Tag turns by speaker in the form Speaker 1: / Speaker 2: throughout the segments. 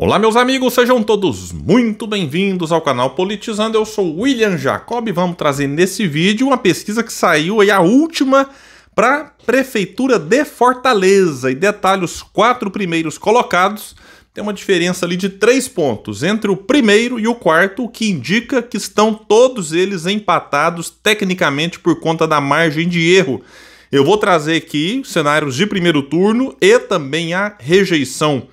Speaker 1: Olá, meus amigos, sejam todos muito bem-vindos ao canal Politizando. Eu sou William Jacob e vamos trazer nesse vídeo uma pesquisa que saiu aí, a última, para Prefeitura de Fortaleza. E detalhe: os quatro primeiros colocados tem uma diferença ali de três pontos entre o primeiro e o quarto, o que indica que estão todos eles empatados tecnicamente por conta da margem de erro. Eu vou trazer aqui cenários de primeiro turno e também a rejeição.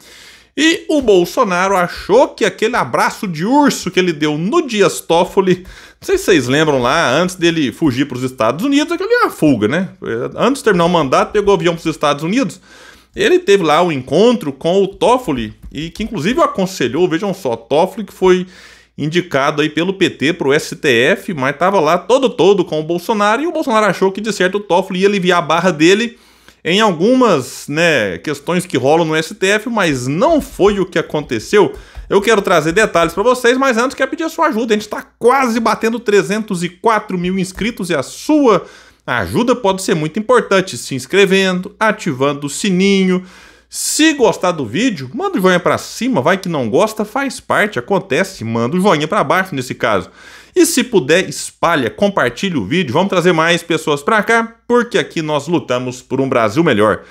Speaker 1: E o Bolsonaro achou que aquele abraço de urso que ele deu no Dias Toffoli, não sei se vocês lembram lá, antes dele fugir para os Estados Unidos, aquele é uma fuga, né? Antes de terminar o mandato, pegou o avião para os Estados Unidos. Ele teve lá um encontro com o Toffoli e que inclusive aconselhou, vejam só, Toffoli que foi indicado aí pelo PT para o STF, mas estava lá todo todo com o Bolsonaro e o Bolsonaro achou que de certo o Toffoli ia aliviar a barra dele em algumas né, questões que rolam no STF, mas não foi o que aconteceu. Eu quero trazer detalhes para vocês, mas antes quero pedir a sua ajuda. A gente está quase batendo 304 mil inscritos e a sua ajuda pode ser muito importante, se inscrevendo, ativando o sininho. Se gostar do vídeo, manda o joinha para cima, vai que não gosta, faz parte, acontece, manda o joinha para baixo nesse caso. E se puder, espalha, compartilhe o vídeo, vamos trazer mais pessoas para cá, porque aqui nós lutamos por um Brasil melhor.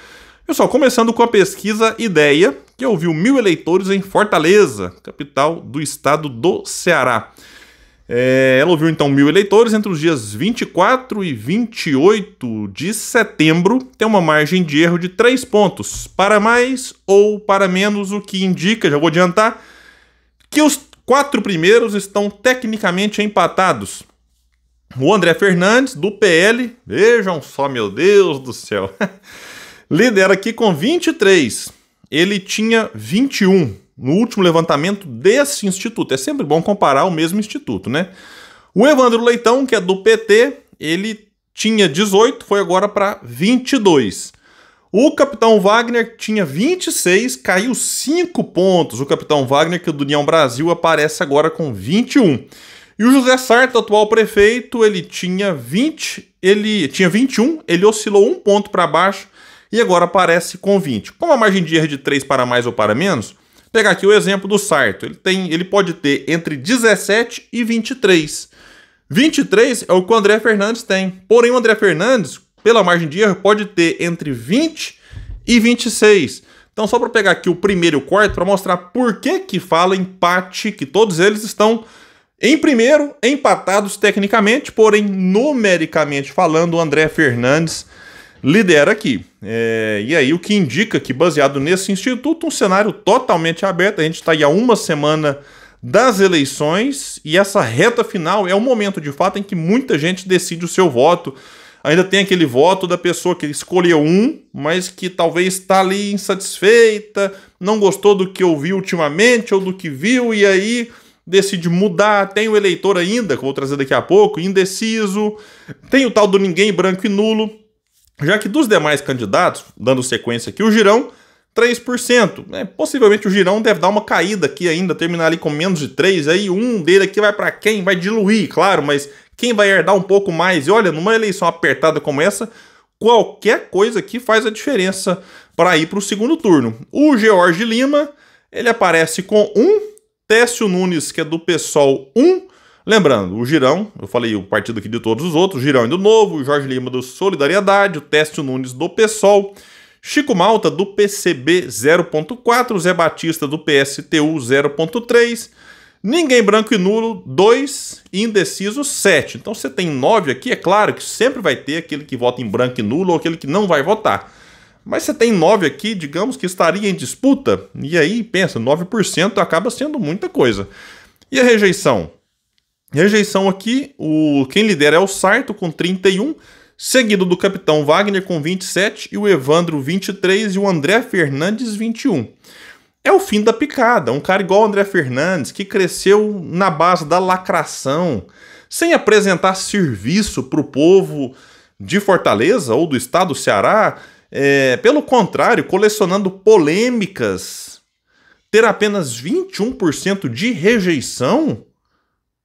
Speaker 1: Pessoal, começando com a pesquisa Ideia, que ouviu mil eleitores em Fortaleza, capital do estado do Ceará. É, ela ouviu então mil eleitores entre os dias 24 e 28 de setembro. Tem uma margem de erro de 3 pontos, para mais ou para menos, o que indica, já vou adiantar, que os quatro primeiros estão tecnicamente empatados. O André Fernandes, do PL, vejam só, meu Deus do céu, lidera aqui com 23. Ele tinha 21 no último levantamento desse instituto. É sempre bom comparar o mesmo instituto, né? O Evandro Leitão, que é do PT, ele tinha 18, foi agora para 22. O Capitão Wagner tinha 26, caiu 5 pontos. O Capitão Wagner, que é do União Brasil, aparece agora com 21. E o José Sarto, atual prefeito, ele tinha 20, ele tinha 21, ele oscilou um ponto para baixo e agora aparece com 20. Como a margem de erro é de 3 para mais ou para menos, pegar aqui o exemplo do Sarto. Ele tem, ele pode ter entre 17 e 23. 23 é o que o André Fernandes tem. Porém, o André Fernandes, pela margem de erro, pode ter entre 20 e 26. Então, só para pegar aqui o primeiro e o quarto, para mostrar por que, que fala empate, que todos eles estão em primeiro, empatados tecnicamente, porém, numericamente falando, o André Fernandes lidera aqui. É, e aí, o que indica que, baseado nesse instituto, um cenário totalmente aberto. A gente está aí há uma semana das eleições e essa reta final é o momento, de fato, em que muita gente decide o seu voto ainda tem aquele voto da pessoa que escolheu um, mas que talvez está ali insatisfeita, não gostou do que ouviu ultimamente ou do que viu, e aí decide mudar. Tem o eleitor ainda, que eu vou trazer daqui a pouco, indeciso. Tem o tal do ninguém branco e nulo. Já que dos demais candidatos, dando sequência aqui, o Girão, 3%. Né? Possivelmente o Girão deve dar uma caída aqui ainda, terminar ali com menos de 3%. Aí um dele aqui vai para quem? Vai diluir, claro, mas quem vai herdar um pouco mais. E olha, numa eleição apertada como essa, qualquer coisa aqui faz a diferença para ir para o segundo turno. O George Lima, ele aparece com um, Técio Nunes, que é do PSOL, um. Lembrando, o Girão, eu falei o partido aqui de todos os outros, o Girão é do Novo, o Jorge Lima do Solidariedade, o Técio Nunes do PSOL, Chico Malta do PCB 0.4, Zé Batista do PSTU 0.3, Ninguém branco e nulo, 2, indeciso, 7. Então você tem 9 aqui, é claro que sempre vai ter aquele que vota em branco e nulo ou aquele que não vai votar. Mas você tem 9 aqui, digamos que estaria em disputa, e aí pensa, 9% acaba sendo muita coisa. E a rejeição? Rejeição aqui, o quem lidera é o Sarto com 31, seguido do capitão Wagner com 27 e o Evandro 23 e o André Fernandes 21 é o fim da picada. Um cara igual o André Fernandes, que cresceu na base da lacração, sem apresentar serviço para o povo de Fortaleza ou do estado do Ceará, é, pelo contrário, colecionando polêmicas, ter apenas 21% de rejeição.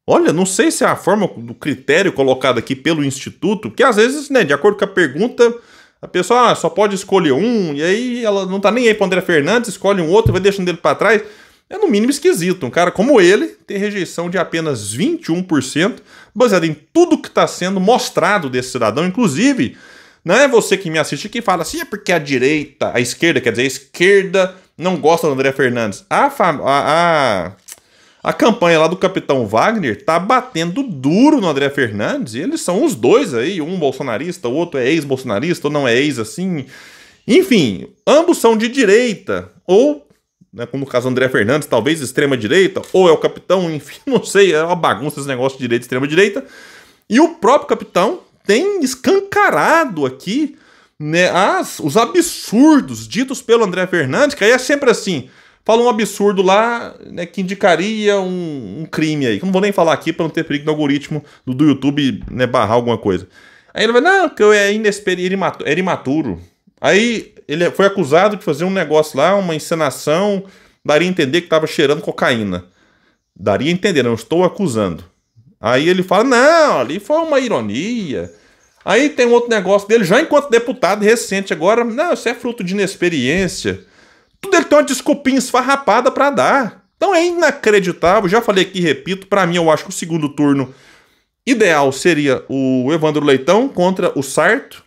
Speaker 1: Olha, não sei se é a forma do critério colocado aqui pelo Instituto, que às vezes, né, de acordo com a pergunta, a pessoa ah, só pode escolher um, e aí ela não tá nem aí pra André Fernandes, escolhe um outro, e vai deixando ele para trás. É no mínimo esquisito. Um cara como ele ter rejeição de apenas 21%, baseado em tudo que está sendo mostrado desse cidadão, inclusive. Não é você que me assiste que fala assim, é porque a direita, a esquerda, quer dizer, a esquerda não gosta do André Fernandes. A, a, a a campanha lá do capitão Wagner tá batendo duro no André Fernandes e eles são os dois aí, um bolsonarista, o outro é ex-bolsonarista ou não é ex assim. Enfim, ambos são de direita ou né, como no caso do André Fernandes, talvez extrema-direita, ou é o capitão, enfim, não sei, é uma bagunça esse negócio de direita extrema-direita. E o próprio capitão tem escancarado aqui né, as, os absurdos ditos pelo André Fernandes, que aí é sempre assim: fala um absurdo lá, né, que indicaria um, um crime aí. eu não vou nem falar aqui para não ter perigo do algoritmo do, do YouTube né, barrar alguma coisa. Aí ele vai, não, que eu é inexperiente, era imaturo. Aí ele foi acusado de fazer um negócio lá, uma encenação, daria a entender que estava cheirando cocaína. Daria a entender, não estou acusando. Aí ele fala, não, ali foi uma ironia. Aí tem um outro negócio dele, já enquanto deputado recente agora, não, isso é fruto de inexperiência. Tudo ele tem uma desculpinha esfarrapada para dar. Então é inacreditável. Já falei aqui, repito, para mim eu acho que o segundo turno ideal seria o Evandro Leitão contra o Sarto.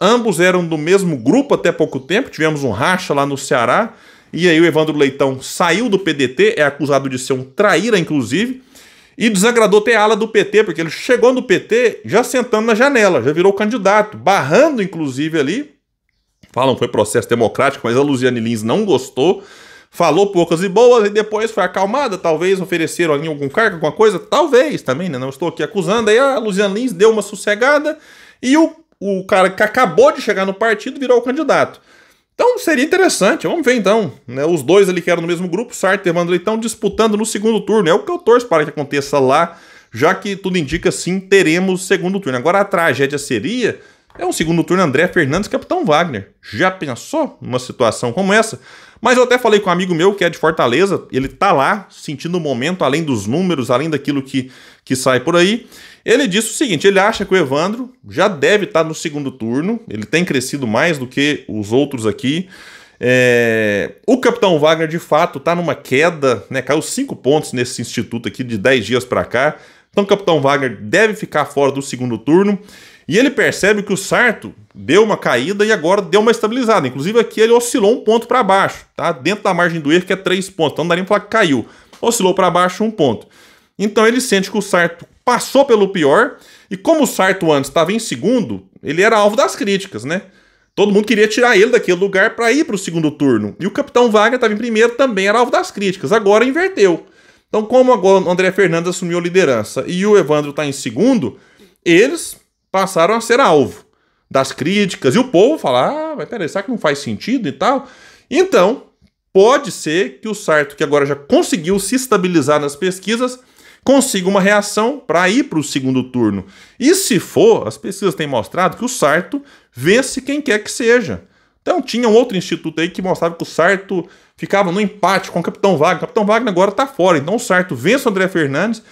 Speaker 1: Ambos eram do mesmo grupo até pouco tempo, tivemos um racha lá no Ceará. E aí o Evandro Leitão saiu do PDT, é acusado de ser um traíra, inclusive, e desagradou ter a ala do PT, porque ele chegou no PT já sentando na janela, já virou candidato, barrando, inclusive, ali falam foi processo democrático, mas a Luciane Lins não gostou. Falou poucas e boas e depois foi acalmada. Talvez ofereceram ali algum cargo, alguma coisa. Talvez também, né? Não estou aqui acusando. Aí a Luciane Lins deu uma sossegada e o, o cara que acabou de chegar no partido virou o candidato. Então seria interessante, vamos ver então. Né? Os dois ali que eram no mesmo grupo, Sartre e Evandro estão disputando no segundo turno. É o que eu torço para que aconteça lá, já que tudo indica sim, teremos segundo turno. Agora a tragédia seria é um segundo turno André Fernandes, capitão Wagner. Já pensou numa situação como essa? Mas eu até falei com um amigo meu que é de Fortaleza, ele tá lá, sentindo o momento, além dos números, além daquilo que, que sai por aí. Ele disse o seguinte: ele acha que o Evandro já deve estar tá no segundo turno, ele tem crescido mais do que os outros aqui. É... O capitão Wagner, de fato, está numa queda, né? Caiu cinco pontos nesse instituto aqui de 10 dias para cá. Então, o capitão Wagner deve ficar fora do segundo turno. E ele percebe que o Sarto deu uma caída e agora deu uma estabilizada. Inclusive aqui ele oscilou um ponto para baixo, tá? Dentro da margem do erro que é 3 pontos, então não dá nem falar que caiu. Oscilou para baixo um ponto. Então ele sente que o Sarto passou pelo pior e como o Sarto antes estava em segundo, ele era alvo das críticas, né? Todo mundo queria tirar ele daquele lugar para ir para o segundo turno. E o Capitão Wagner estava em primeiro, também era alvo das críticas. Agora inverteu. Então, como agora o André Fernandes assumiu a liderança e o Evandro está em segundo, eles passaram a ser alvo das críticas. E o povo falar ah, mas peraí, será que não faz sentido e tal? Então, pode ser que o Sarto, que agora já conseguiu se estabilizar nas pesquisas, consiga uma reação para ir para o segundo turno. E se for, as pesquisas têm mostrado que o Sarto vence quem quer que seja. Então tinha um outro instituto aí que mostrava que o Sarto ficava no empate com o Capitão Wagner. O Capitão Wagner agora está fora. Então o Sarto vence o André Fernandes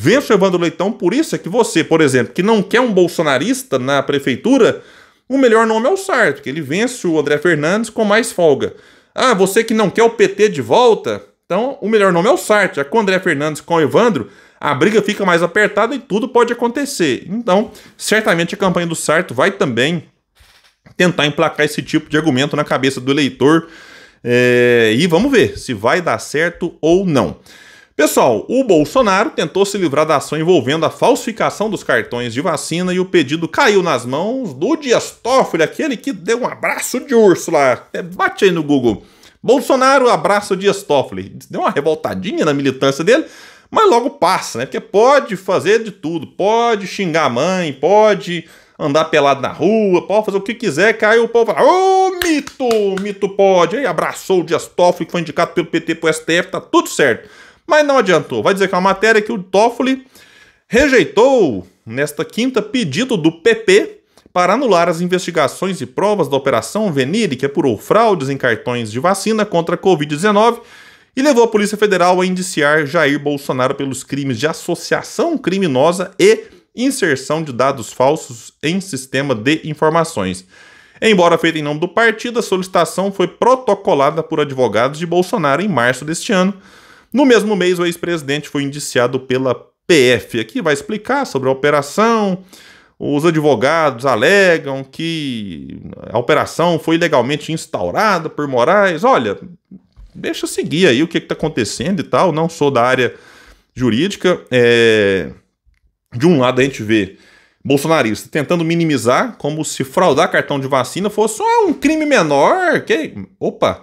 Speaker 1: Vença o Evandro Leitão, por isso é que você, por exemplo, que não quer um bolsonarista na prefeitura, o melhor nome é o Sarto, que ele vence o André Fernandes com mais folga. Ah, você que não quer o PT de volta, então o melhor nome é o Sarto. Já com o André Fernandes com o Evandro, a briga fica mais apertada e tudo pode acontecer. Então, certamente a campanha do Sarto vai também tentar emplacar esse tipo de argumento na cabeça do eleitor. É, e vamos ver se vai dar certo ou não. Pessoal, o Bolsonaro tentou se livrar da ação envolvendo a falsificação dos cartões de vacina e o pedido caiu nas mãos do Dias Toffoli, aquele que deu um abraço de urso lá. É, bate aí no Google. Bolsonaro abraça o Dias Toffoli. Deu uma revoltadinha na militância dele, mas logo passa, né? Porque pode fazer de tudo. Pode xingar a mãe, pode andar pelado na rua, pode fazer o que quiser, caiu o povo fala, ô oh, mito, mito pode. Aí abraçou o Dias Toffoli, que foi indicado pelo PT pro STF, tá tudo certo. Mas não adiantou. Vai dizer que é uma matéria que o Toffoli rejeitou nesta quinta pedido do PP para anular as investigações e provas da Operação Venire, que apurou fraudes em cartões de vacina contra a Covid-19 e levou a Polícia Federal a indiciar Jair Bolsonaro pelos crimes de associação criminosa e inserção de dados falsos em sistema de informações. Embora feita em nome do partido, a solicitação foi protocolada por advogados de Bolsonaro em março deste ano, no mesmo mês, o ex-presidente foi indiciado pela PF. Aqui vai explicar sobre a operação. Os advogados alegam que a operação foi legalmente instaurada por Moraes. Olha, deixa eu seguir aí o que está acontecendo e tal. Não sou da área jurídica. É... De um lado a gente vê bolsonarista tentando minimizar como se fraudar cartão de vacina fosse só um crime menor. Que... Opa!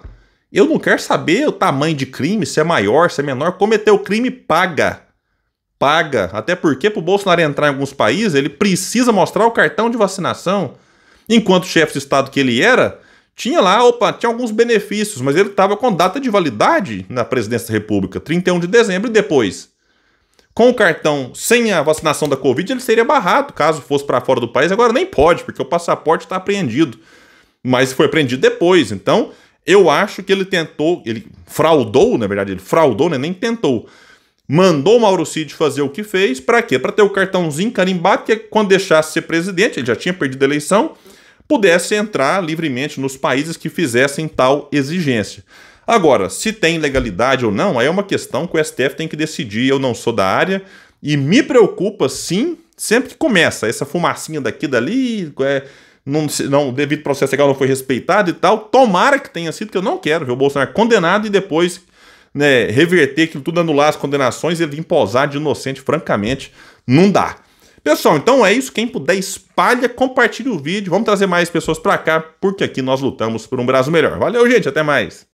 Speaker 1: Eu não quero saber o tamanho de crime, se é maior, se é menor. Cometeu crime, paga. Paga. Até porque, para o Bolsonaro entrar em alguns países, ele precisa mostrar o cartão de vacinação. Enquanto chefe de Estado que ele era, tinha lá, opa, tinha alguns benefícios, mas ele estava com data de validade na presidência da República, 31 de dezembro e depois. Com o cartão sem a vacinação da Covid, ele seria barrado caso fosse para fora do país. Agora nem pode, porque o passaporte está apreendido. Mas foi apreendido depois. Então, eu acho que ele tentou, ele fraudou, na verdade, ele fraudou, né? nem tentou. Mandou o Mauro Cid fazer o que fez, para quê? Para ter o cartãozinho carimbado, é que quando deixasse ser presidente, ele já tinha perdido a eleição, pudesse entrar livremente nos países que fizessem tal exigência. Agora, se tem legalidade ou não, aí é uma questão que o STF tem que decidir, eu não sou da área, e me preocupa sim, sempre que começa essa fumacinha daqui dali, é, não, não, o devido processo legal não foi respeitado e tal. Tomara que tenha sido, que eu não quero ver o Bolsonaro condenado e depois né, reverter aquilo tudo, anular as condenações e vir posar de inocente, francamente, não dá. Pessoal, então é isso. Quem puder, espalha, compartilhe o vídeo. Vamos trazer mais pessoas para cá, porque aqui nós lutamos por um Brasil melhor. Valeu, gente. Até mais.